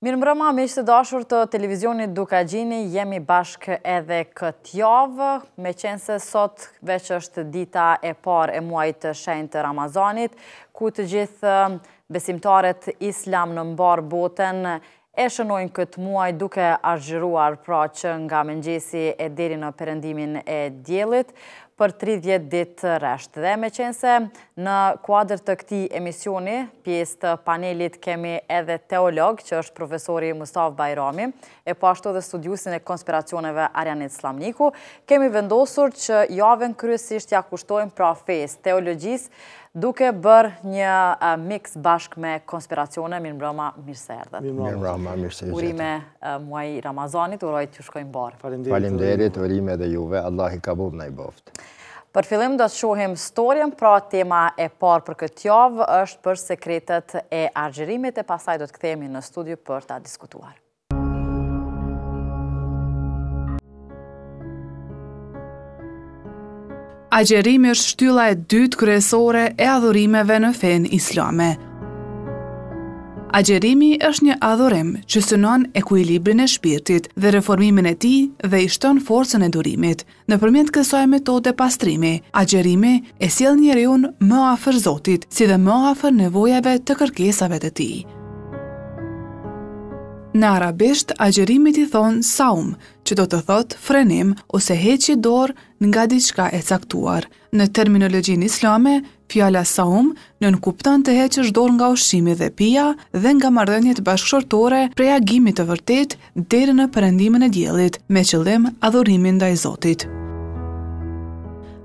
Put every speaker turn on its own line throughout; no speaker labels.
Mirë mbrëma, me ishte dashur të televizionit Duka Gjini, jemi bashkë edhe këtë javë, me qenë se sot veç është dita e par e muajt të shenjë të Ramazanit, ku të gjithë um, besimtarët islam në mbar botën e shënojnë këtë muaj duke ashtëgjëruar pra që nga mëngjesi e deri në përëndimin e djelit, për 30 ditë reshtë. Dhe me qenë në kuadrë të këti emisioni, pjesë të panelit kemi edhe teolog, që është profesori Mustaf Bajrami, e pashtu po dhe studiusin e konspiracioneve Arjanit Slamniku, kemi vendosur që javën kryesisht ja kushtojmë pra fejës teologjisë duke bërë një mix bashk me konspiracione, mirë mbrëma, mirë se erdhët. Mirë mbrëma, mirë se erdhët. Urime muaj Ramazanit, uroj që shkojmë barë. Falim derit,
urime dhe juve, Allah i kabur në i boftë.
Për fillim do të shohim storjen, pra tema e parë për këtë javë është për sekretet e argjerimit e pasaj do të këthemi në studiu për të diskutuar.
Agjerimi është shtylla e dytë kryesore e adhurimeve në fenë islame. Agjerimi është një adhorem që synon ekuilibrin e shpirtit dhe reformimin e ti dhe i shton forcën e durimit. Në përmjet kësoj metode pastrimi, agjerimi e siel një rion më afer Zotit si dhe më afer nevojave të kërkesave të ti. Në arabisht, agjerimit i thonë saum, që do të thotë frenim ose heqi dorë nga diçka e caktuar. Në terminologjin islame, Fjala saum në nënkuptan të heqë është dorë nga ushimi dhe pia dhe nga mardhenjet bashkëshortore preja gjimit të vërtit dherë në përendimin e djelit me qëllim adhurimin ndaj i Zotit.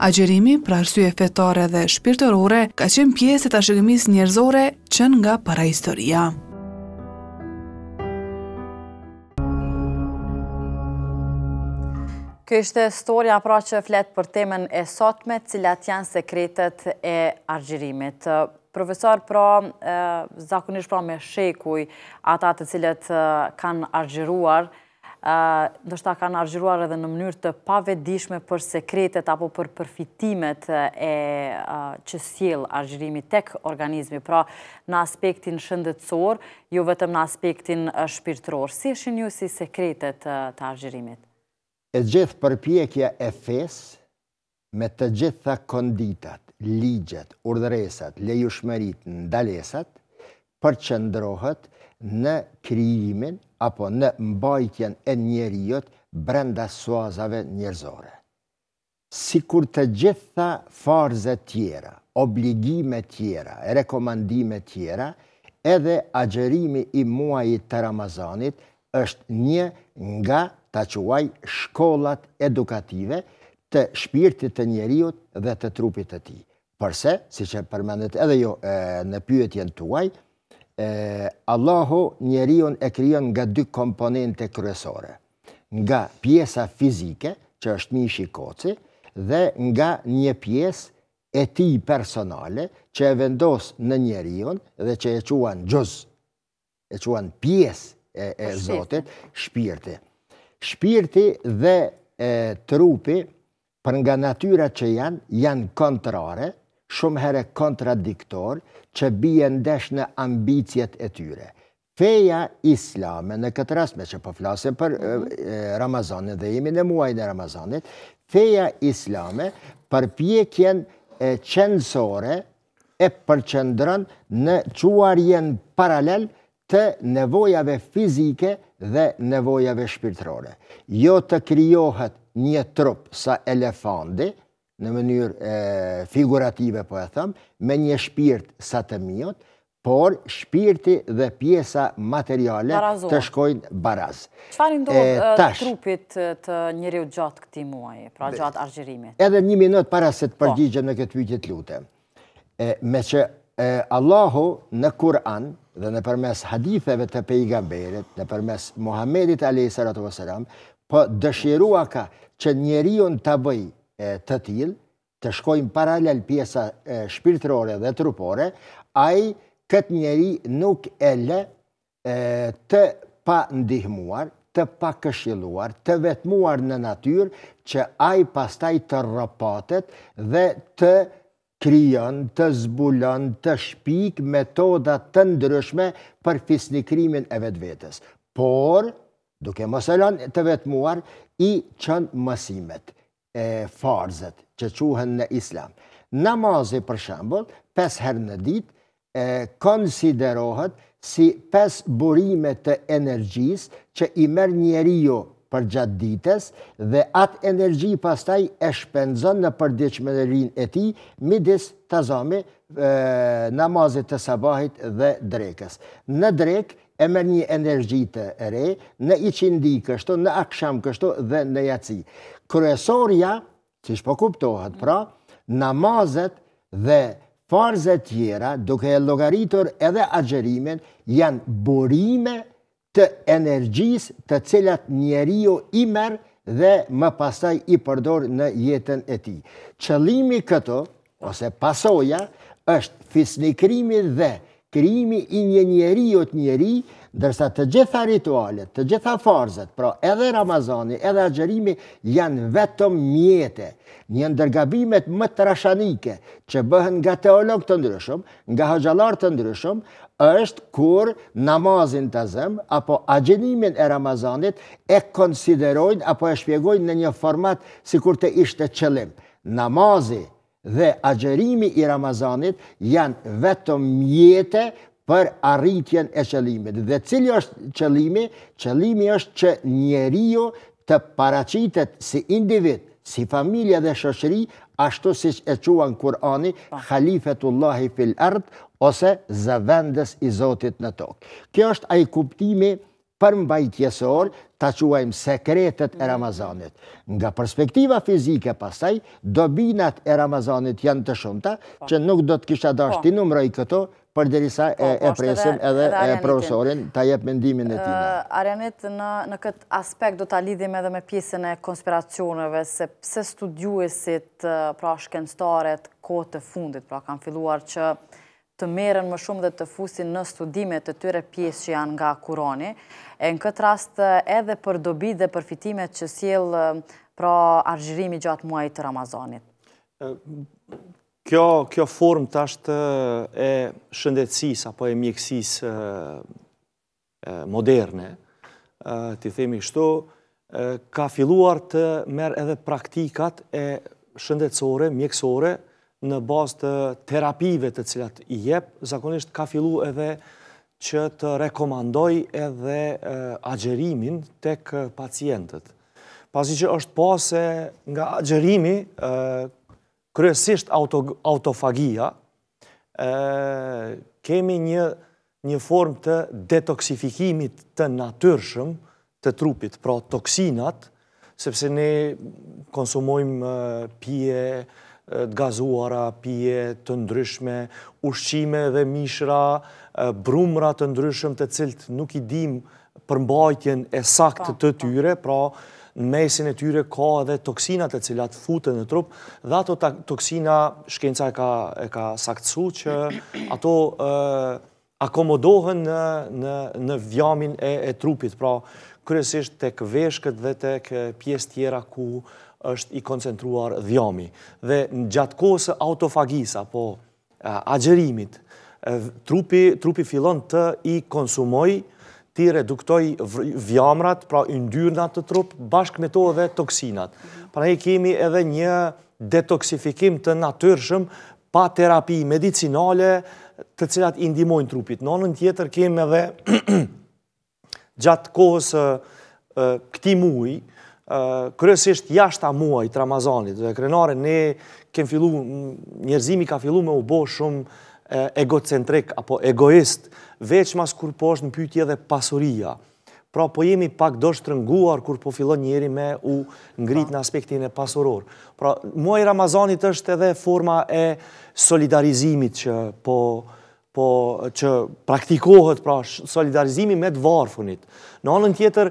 Agjerimi, arsye fetare dhe shpirtërore ka qenë pjesë e ashegëmis njerëzore që nga para historia.
Kjo është e storja pra që fletë për temen e sotme, cilat janë sekretet e argjirimit. Profesor, pra, zakonisht pra me shekuj ata të cilat kanë argjiruar, nështë ta kanë argjiruar edhe në mënyrë të pavedishme për sekretet apo për përfitimet e që siel argjërimi tek organizmi, pra në aspektin shëndetsor, ju jo vetëm në aspektin shpirtror. Si është ju si sekretet të argjirimit? Në
e gjithë përpjekja e fes me të gjitha konditat, ligjet, urdresat, lejushmerit, ndalesat, për në krijimin apo në mbajtjen e njeriot brenda suazave njerëzore. Si kur të gjitha farze tjera, obligime tjera, rekomandime tjera, edhe agjerimi i muajit të Ramazanit, është një nga ta quaj shkollat edukative të shpirtit të njeriut dhe të trupit të ti. Përse, si që përmendet edhe jo në pyet jenë tuaj, Allahu njeriun e kryon nga dy komponente kryesore. Nga pjesa fizike, që është një shikoci, dhe nga një pjesë e ti personale që e vendosë në njeriun dhe që e quan gjëzë, e quan pjesë, e Zotit, shpirti. Shpirti dhe trupi, për nga natyra që janë, janë kontrare, shumë herë kontradiktor, që bie ndesh në ambicjet e tyre. Feja islame, në këtë rast me që po flasim për mhm. Ramazanit dhe jemi në muaj në Ramazanit, feja islame për pjekjen e qenësore e përqendrën në quarjen paralel të nevojave fizike dhe nevojave shpirtrore. Jo të kryohet një trup sa elefandi, në mënyrë figurative po e thëmë, me një shpirt sa të miot, por shpirti dhe pjesa materiale të shkojnë baraz.
Qëfar i ndohë trupit të njëri u gjatë këti muaj, pra gjatë argjërimit?
Edhe një minut para se të po. përgjigje në këtë vytjit lutem. Me që e, Allahu në Kur'an dhe në përmes haditheve të pejgamberit, në përmes Muhammedit a.s. po dëshirua ka që njerion të bëj e, të til, të shkojnë paralel pjesa e, shpirtrore dhe trupore, aj këtë njeri nuk ele e, të pa ndihmuar, të pa këshiluar, të vetmuar në natyrë që aj pastaj të rëpatet dhe të krijan, të zbulan, të shpik metoda të ndryshme për fisnikrimin e vetë vetës. Por, duke mësëllan të vetëmuar, i qënë mësimet, e farzët që quhen në islam. Namazi, për shambull, pes herë në ditë, konsiderohet si pes burimet të energjis që i merë njeri jo për gjatë ditës dhe atë energji pastaj e shpenzon në përdiqmenerin e ti midis të zami namazit të sabahit dhe drekës. Në drekë, e mërë një energji të re, në i qindi kështu, në aksham kështu dhe në jaci. Kërësorja, që shpo kuptohet, pra, namazet dhe farzet tjera, duke e logaritur edhe agjerimin, janë burime të të energjis të cilat njerio i merë dhe më pasaj i përdor në jetën e ti. Qëlimi këto, ose pasoja, është fisnikrimi dhe krimi i një njeri o të njeri, dërsa të gjitha ritualet, të gjitha farzet, pra edhe Ramazani, edhe agjerimi, janë vetëm mjete, një ndërgabimet më të rashanike, që bëhen nga teolog të ndryshum, nga haxalar të ndryshum, është kur namazin të zëm, apo agjenimin e Ramazanit, e konsiderojnë, apo e shpjegojnë në një format si kur të ishte qëlim. Namazi, dhe agjerimi i Ramazanit janë vetëm mjete për arritjen e qëlimit. Dhe cili është qëlimi? Qëlimi është që njeriu të paracitet si individ, si familja dhe shëshëri, ashtu si që e quan Kurani, Khalifetullahi fil ardë, ose zëvendës i Zotit në tokë. Kjo është ajë kuptimi nështë, përmbajtjesor të quajmë sekretet e Ramazanit. Nga perspektiva fizike pasaj, dobinat e Ramazanit janë të shumëta, po. që nuk do të kisha po. dash të numroj këto, për dirisa po, e presim edhe e profesorin të jep mendimin e tine.
Arenit, në këtë aspekt do të lidhim edhe me pjesën e konspiracioneve, se pse studiuesit pra shkenstaret kote fundit, pra kam filluar që të meren më shumë dhe të fusin në studimet të tyre pjesë që janë nga kuroni. E në këtë rast eh, edhe për dobi dhe për fitimet që s'jel eh, pra argjërimi gjatë muaj të Ramazanit.
Eh, kjo form të ashtë e shëndetsis apo e mjekësis moderne, të themi shto, ka filluar të merë edhe praktikat e shëndetsore, mjekësore, në bazë të terapive të cilat i jep, zakonisht ka fillu edhe që të rekomandoj edhe agjerimin të kë pacientët. Pasi që është po se nga agjerimi, kryesisht autofagia, kemi një form të detoksifikimit të natyrshëm të trupit, pra toksinat, sepse ne konsumojmë pje, të gazuara, pije të ndryshme, ushqime dhe mishra, brumra të ndryshëm të cilt nuk i dim përmbajtjen e sakt të po, po. tyre, pra në mesin e tyre ka edhe toksinat e cilat futën në trup, dhe ato toksina shkenca e ka saktësu që ato akomodohen në vjamin e trupit, pra kërësisht të këveshkët dhe të këpjes tjera ku është i koncentruar dhjomi. Dhe në gjatë kose autofagisa, po agjerimit, trupi filon të i konsumoj, ti reduktoj vjamrat, pra ndyrnat të trup, bashk me to dhe toksinat. Pra e kemi edhe një detoksifikim të natyrshëm pa terapi medicinale të cilat indimojnë trupit. Në në tjetër kemi edhe gjatë kohës këti mujë, kërësisht jashta muaj të Ramazanit dhe krenare ne kem fillu, njerëzimi ka fillu me u bo shumë egocentrik apo egoist, veç mas kur po është në pytje dhe pasuria. Pra po jemi pak do shtrënguar kur po fillon njeri me u ngrit në aspektin e pasuror. Pra muaj Ramazanit është edhe forma e solidarizimit që po po që praktikohet, pra, solidarizimi me të varfunit. Në anën tjetër,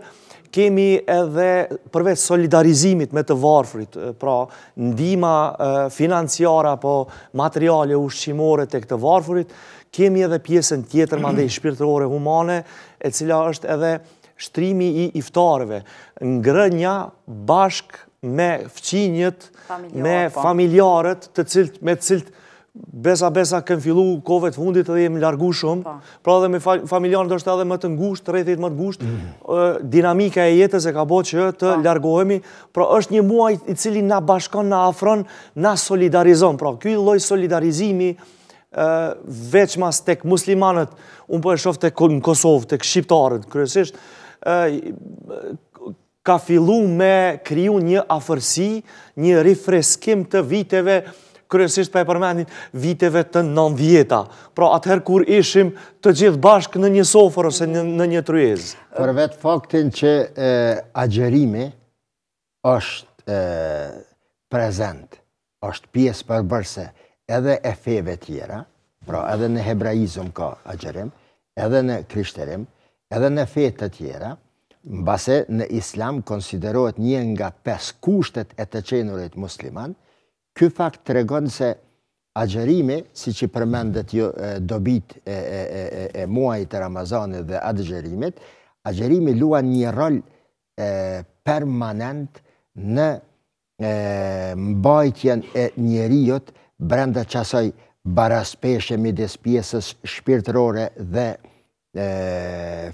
kemi edhe përveç solidarizimit me të varfrit, pra ndima financiara apo materiale ushqimore të këtë varfrit, kemi edhe pjesën tjetër mande i shpirtërore humane, e cila është edhe shtrimi i iftareve, ngrënja bashk me fëqinjët, me familjarët, me po. cilët, me cilt, besa besa kem fillu kove të fundit dhe jemi largu shumë, po. pra dhe me familjarë dështë edhe më të ngusht, të rejtit më të ngusht, mhm. dinamika e jetës e ka bo që të po. largohemi, pra është një muaj i cili na bashkon, na afron, na solidarizon, pra kjoj loj solidarizimi veç mas tek muslimanët, unë për po e shof tek në Kosovë, tek Shqiptarët, kërësisht, ka fillu me kriju një afërsi, një rifreskim të viteve kërësisht pa e përmendin viteve të nëndjeta. Pra atëherë kur ishim të gjithë bashkë në një sofër ose në një trujez. Për vetë faktin që
agjerimi është prezent, është pjesë përbërse edhe e feve tjera, pra edhe në hebraizum ka agjerim, edhe në krishterim, edhe në fetë të tjera, në base në islam konsiderohet një nga pes kushtet e të qenurit musliman, Ky fakt të regon se agjerimi, si që përmendet jo dobit e muajt e Ramazanit dhe agjerimit, agjerimi luan një rol permanent në mbajtjen e njeriot brenda qasoj baraspeshe midis despjesës shpirtrore dhe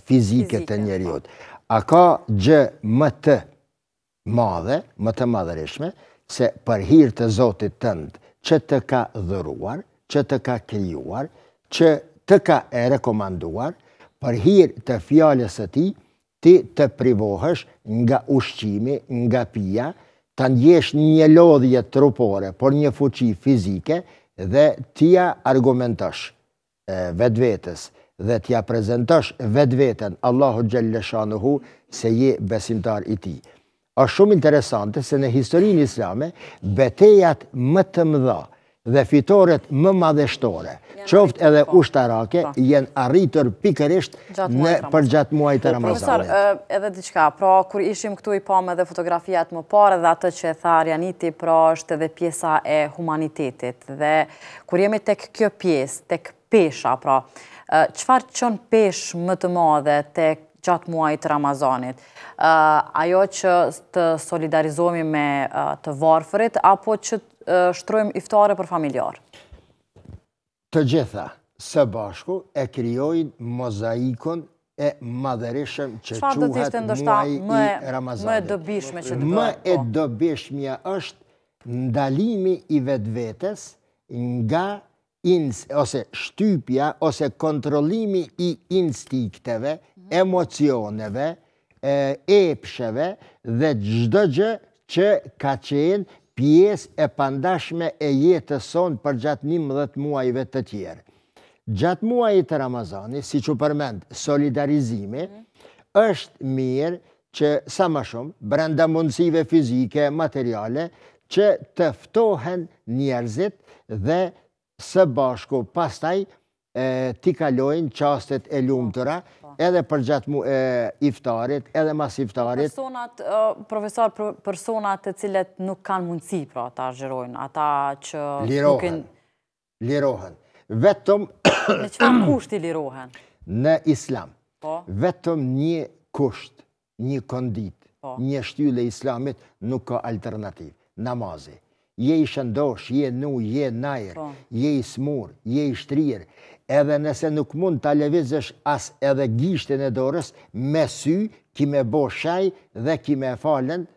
fizike të njeriot. A ka gjë më të madhe, më të madhërishme, se për hirë të Zotit tëndë që të ka dhëruar, që të ka kryuar, që të ka e rekomanduar, për hirë të fjales e ti, ti të privohësh nga ushqimi, nga pia, të ndjesh një lodhje trupore, por një fuqi fizike, dhe tia argumentosh vetë vetës, dhe tja prezentosh vetë vetën, Allahu Gjellëshanuhu, se je besimtar i ti është shumë interesante se në historinë islame betejat më të mëdha dhe fitoret më madheshtore, qoft po. edhe ushtarake, po. jenë arritur pikërisht në për gjatë muaj të Ramazanit. Profesor,
edhe diqka, pra, kur ishim këtu i pomë edhe fotografiat më parë, dhe atë që e tha Arjaniti, pra, është edhe pjesa e humanitetit. Dhe, kur jemi tek kjo pjesë, tek pesha, pra, qëfar qënë pesh më të madhe tek qatë muajtë Ramazanit. Uh, ajo që të solidarizomi me uh, të varfërit, apo që të uh, shtrujmë iftare për familjarë?
Të gjitha, së bashku, e kriojnë mozaikon e madhërishëm që quhet muaj i Ramazanit. Më e dobishme që të bërë. Më e po. dobishme është ndalimi i vetë nga ose shtypja, ose kontrolimi i instikteve, mhm. emocioneve, e, epsheve dhe gjdo gjë që ka qenë pjesë e pandashme e jetës sonë për gjatë një mëdhët muajve të tjerë. Gjatë muajit të Ramazani, si që përmend solidarizimi, mhm. është mirë që sa më shumë, brenda mundësive fizike, materiale, që tëftohen njerëzit dhe së bashku, pastaj ti kalojnë qastet e po, lumëtëra, po. edhe për gjatë mu e iftarit, edhe mas iftarit.
Personat, profesor, personat të cilet nuk kanë mundësi, pra, ta zhirojnë, ata që... Lirohen,
lirohen. Vetëm... Në që në
kushti lirohen?
Në islam. Po. Vetëm një kusht, një kondit, një shtyllë e islamit, nuk ka alternativ. Namazi je i shëndosh, je nu, je najer, po. je i smur, je i shtrir, edhe nëse nuk mund të alevizësh as edhe gishtin e dorës, me sy, ki me bo shaj dhe ki me falen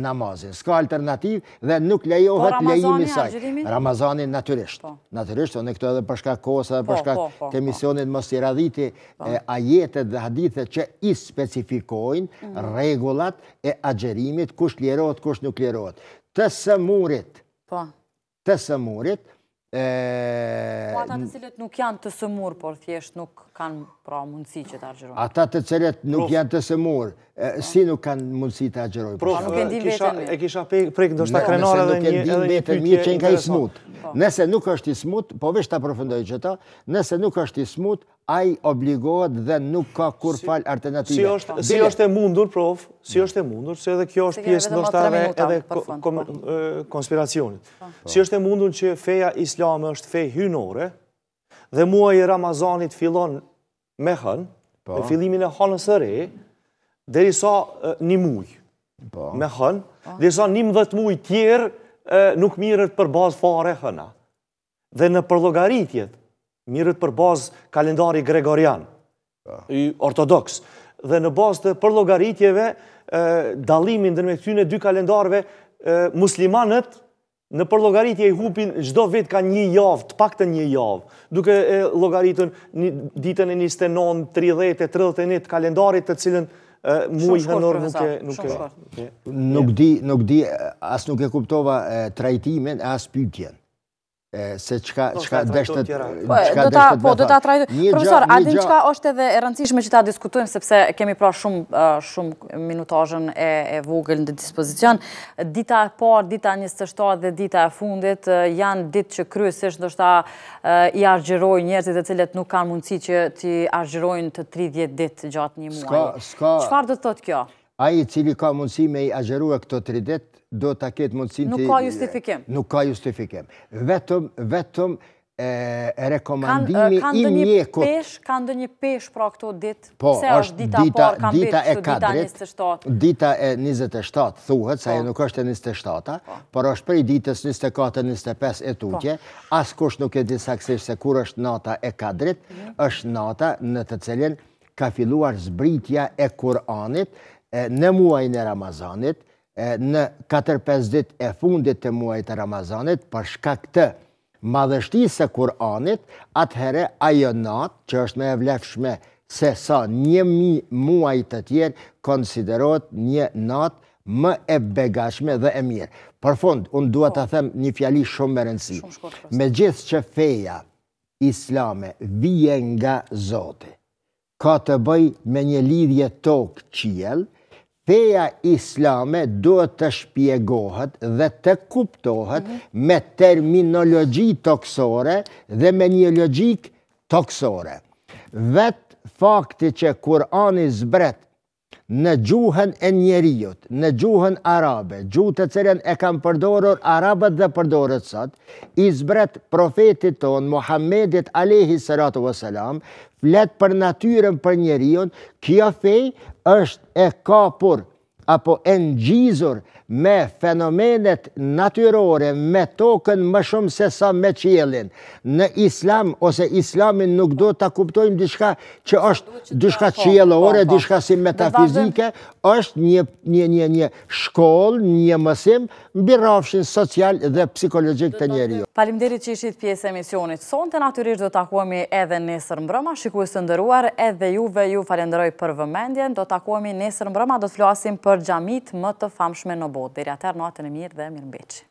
namazin. Ska alternativ dhe nuk lejohet po, lejimi saj. Ramazani naturisht. Po. Naturisht, o në këto edhe përshka kosa, përshka të emisionit mos të radhiti ajetet dhe hadithet që i specifikojnë mm. regullat e agjerimit, kush lirot, kush nuk lirot të sëmurit. Po. Të sëmurit. Po ata të
cilët nuk janë të sëmur, por thjesht nuk kanë pra mundësi që të agjerojnë. Ata
të cilët nuk janë të semurë, si nuk kanë mundësi të agjerojnë? Prof, pra, nuk e vetën mirë.
E kisha prejkë, do shta krenore dhe një pytje interesant. Nëse nuk e ndinë vetën mirë që nga i smutë.
Po. Nëse nuk është i smutë, po vishë të aprofundoj që ta, nëse nuk është i smutë, a i obligohet dhe nuk ka kur falë alternativë. Si është
e mundur, prof, si është e mundur, se edhe kjo është pjesë nështare edhe po. konspiracionit. Po. Si është e mundur që feja islamë është fej hynore, dhe muaj i Ramazanit filon me hën, në po. fillimin e hënës së re, deri sa një muj po. me hën, po. deri sa një mëdhët muj tjerë nuk mirët për bazë fare hëna. Dhe në përlogaritjet, mirët për bazë kalendari Gregorian, po. i ortodoks, dhe në bazë të përlogaritjeve, dalimin dhe në me dy kalendarve, muslimanët, Në për logaritje i hupin, gjdo vit ka një javë, të pak të një javë, duke logaritën ditën e 29, 30, 31, kalendarit të cilën mujë hënor nuk e... Nuk,
e,
nuk, di, nuk di, as nuk e kuptova trajtimin, as pytjen se qka qka deshtet po do të atrajtu. profesor, adin qka
është edhe e rëndësishme që ta diskutujmë sepse kemi pra shumë shumë minutajën e vogël në dispozicion dita e parë, dita njës të dhe dita e fundit janë dit që kryesisht ndoshta i argjeroj njerëzit e cilet nuk kanë mundësi që ti argjerojnë të 30 dit gjatë një muaj qfar do të të kjo?
aji cili ka mundësi me i argjeroj këto 30 dit do të ketë mundësin të... Nuk ka justifikim. Nuk ka justifikim. Vetëm, vetëm rekomandimi i mjekut... Kanë
pesh, kanë dë një pesh pra këto ditë? Po, është dita, dita e kadrit, dita
Dita e 27, thuhet, sa e po. nuk është e 27-a, po. por është prej ditës 24-25 e tutje, po. as kush nuk e disa kësish se kur është nata e kadrit, mhm. është nata në të cilin ka filluar zbritja e Kur'anit, në muajin e Ramazanit, në 4-5 dit e fundit të muajt e Ramazanit, përshka këtë madhështi se Kur'anit, atëhere ajo natë që është me evlefshme se sa një mi muaj të tjerë konsiderot një natë më e begashme dhe e mirë. Për fund, unë duhet të po. them një fjali shumë më rëndësi. Me gjithë që feja islame vijen nga Zotë, ka të bëj me një lidhje tokë qiel, feja islame duhet të shpjegohet dhe të kuptohet me terminologji toksore dhe me një logik toksore. Vetë fakti që Kurani zbret në gjuhën e njeriut, në gjuhën arabe, gjuhë të cilën e kam përdorur arabët dhe përdorët sot, izbret profetit ton, Muhammedit Alehi Sëratu Vësalam, flet për natyrën për njeriut, kjo fej është e kapur apo e gjizur me fenomenet natyrore, me tokën më shumë se sa me qielin. Në islam, ose islamin nuk do të kuptojmë dishka që është dishka po, qielore, po, po. dishka si metafizike, është një, një, një, një shkoll, një mësim, mbi rafshin social dhe psikologjik të njeri.
Falim që ishit pjesë e emisionit sonte, naturisht do të edhe nesër mbrëma, shiku e së ndëruar, edhe juve ju falenderoj për vëmendjen, do të akuemi nesër mbrëma, do të flasim për gjamit më të famshme në botë, Dere atër, në atën e mirë dhe mirë mbeqë.